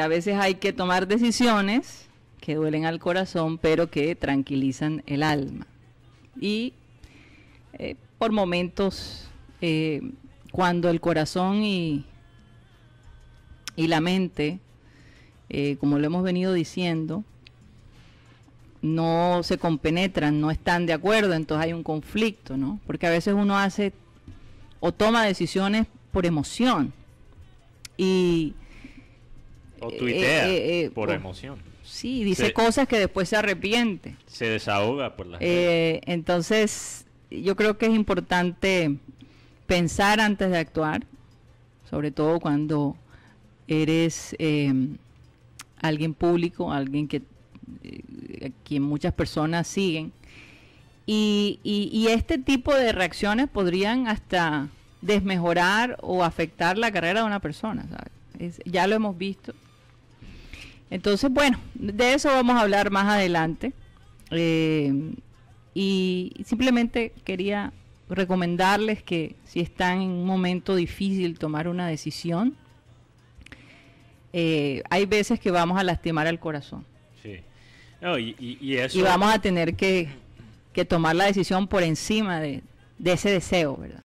a veces hay que tomar decisiones que duelen al corazón, pero que tranquilizan el alma. Y eh, por momentos, eh, cuando el corazón y, y la mente, eh, como lo hemos venido diciendo, no se compenetran, no están de acuerdo, entonces hay un conflicto, ¿no? Porque a veces uno hace o toma decisiones por emoción. Y o eh, tuitea eh, eh, por emoción. Sí, dice cosas que después se arrepiente. Se desahoga por la eh, Entonces, yo creo que es importante pensar antes de actuar, sobre todo cuando eres em, alguien público, alguien que a quien muchas personas siguen. Y, y, este tipo de reacciones podrían hasta desmejorar o afectar la carrera de una persona. ya lo hemos visto entonces, bueno, de eso vamos a hablar más adelante. Eh, y simplemente quería recomendarles que si están en un momento difícil tomar una decisión, eh, hay veces que vamos a lastimar al corazón. Sí. y, vamos a tener que, tomar la decisión por encima de ese deseo, ¿verdad?